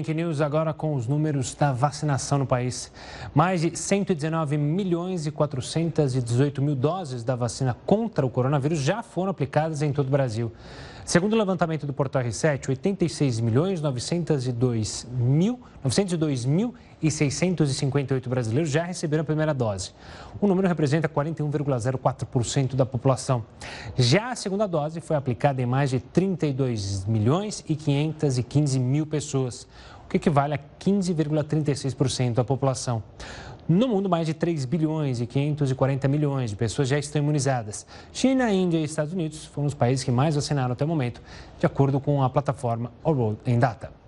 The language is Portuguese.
Fake News agora com os números da vacinação no país. Mais de 119 milhões e 418 mil doses da vacina contra o coronavírus já foram aplicadas em todo o Brasil. Segundo o levantamento do Portal R7, 86 milhões 902 mil, 902 mil e 658 brasileiros já receberam a primeira dose. O número representa 41,04% da população. Já a segunda dose foi aplicada em mais de 32 milhões e 515 mil pessoas, o que equivale a 15,36% da população. No mundo, mais de 3 bilhões e 540 milhões de pessoas já estão imunizadas. China, Índia e Estados Unidos foram os países que mais vacinaram até o momento, de acordo com a plataforma All World in Data.